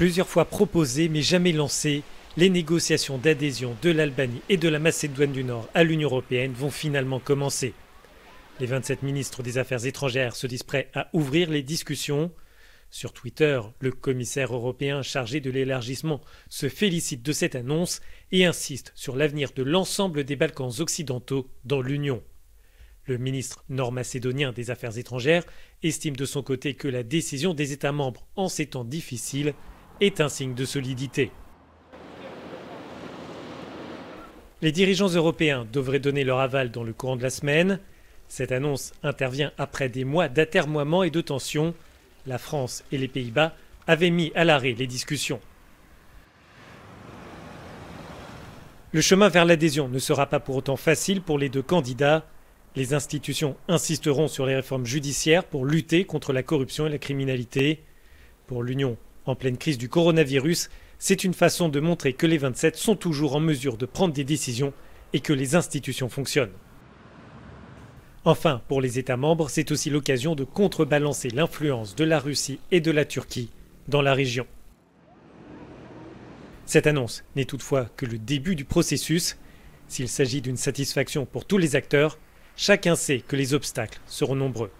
plusieurs fois proposées mais jamais lancées, les négociations d'adhésion de l'Albanie et de la Macédoine du Nord à l'Union européenne vont finalement commencer. Les 27 ministres des Affaires étrangères se disent prêts à ouvrir les discussions. Sur Twitter, le commissaire européen chargé de l'élargissement se félicite de cette annonce et insiste sur l'avenir de l'ensemble des Balkans occidentaux dans l'Union. Le ministre nord-macédonien des Affaires étrangères estime de son côté que la décision des États membres en ces temps difficiles est un signe de solidité. Les dirigeants européens devraient donner leur aval dans le courant de la semaine. Cette annonce intervient après des mois d'atermoiement et de tensions. La France et les Pays-Bas avaient mis à l'arrêt les discussions. Le chemin vers l'adhésion ne sera pas pour autant facile pour les deux candidats. Les institutions insisteront sur les réformes judiciaires pour lutter contre la corruption et la criminalité. Pour l'Union en pleine crise du coronavirus, c'est une façon de montrer que les 27 sont toujours en mesure de prendre des décisions et que les institutions fonctionnent. Enfin, pour les États membres, c'est aussi l'occasion de contrebalancer l'influence de la Russie et de la Turquie dans la région. Cette annonce n'est toutefois que le début du processus. S'il s'agit d'une satisfaction pour tous les acteurs, chacun sait que les obstacles seront nombreux.